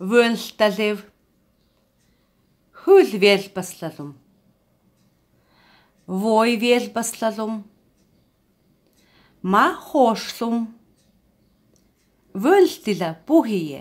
Вөнлталев хөл вэл баслалум. Вой вэл баслалум. Ма хошлум. Вөнлтила бухие.